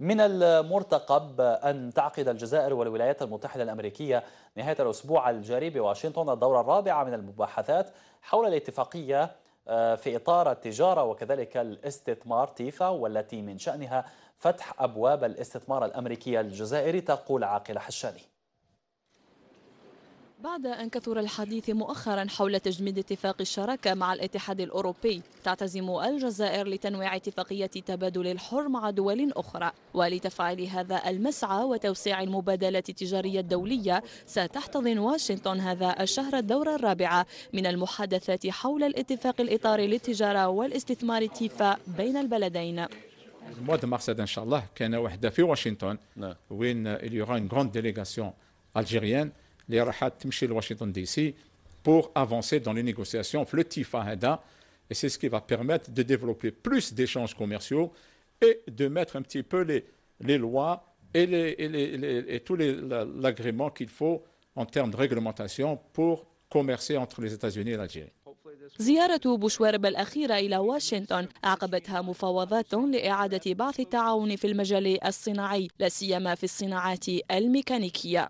من المرتقب أن تعقد الجزائر والولايات المتحدة الأمريكية نهاية الأسبوع الجاري بواشنطن الدورة الرابعة من المباحثات حول الاتفاقية آه، في إطار التجارة وكذلك الاستثمار تيفا والتي من شأنها فتح أبواب الاستثمار الأمريكي الجزائري تقول عاقل حشاني بعد أن كثر الحديث مؤخرا حول تجميد اتفاق الشراكة مع الاتحاد الأوروبي تعتزم الجزائر لتنويع اتفاقية تبادل الحر مع دول أخرى ولتفعيل هذا المسعى وتوسيع المبادلات التجارية الدولية ستحتضن واشنطن هذا الشهر الدورة الرابعة من المحادثات حول الاتفاق الإطاري للتجارة والاستثمار تيفا بين البلدين المواد مارسيد إن شاء الله كان وحدة في واشنطن نعم. وين اليوغا y aura ديليغاسيون الجيريان Les راح de Washington D.C. pour avancer dans les négociations. Le TIFA et c'est ce qui va permettre de développer plus d'échanges commerciaux et de mettre un petit peu les, les lois et, les, et, les, et tout l'agrément qu'il faut en termes de réglementation pour commercer entre les États-Unis et l'Algérie. زيارة بوشوارب الأخيرة إلى واشنطن أعقبتها مفاوضات لإعادة بعض التعاون في المجال الصناعي لا سيما في الصناعات الميكانيكية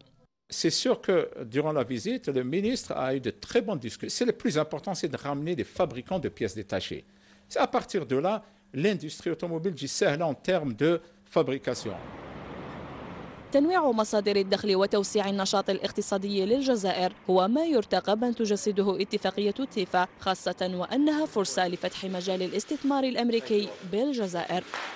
c'est sûr que durant la visite, le ministre a eu de très bonnes discussions. C'est le plus important, c'est de ramener des fabricants de pièces détachées. C'est à partir de là, l'industrie automobile du Sahel en termes de fabrication. تنويع مصادر الدخل وتوسيع النشاط الاقتصادي للجزائر هو ما يرتقب أن تجسده اتفاقية تيفا خاصة وأنها فرصة لفتح مجال الاستثمار الأمريكي بالجزائر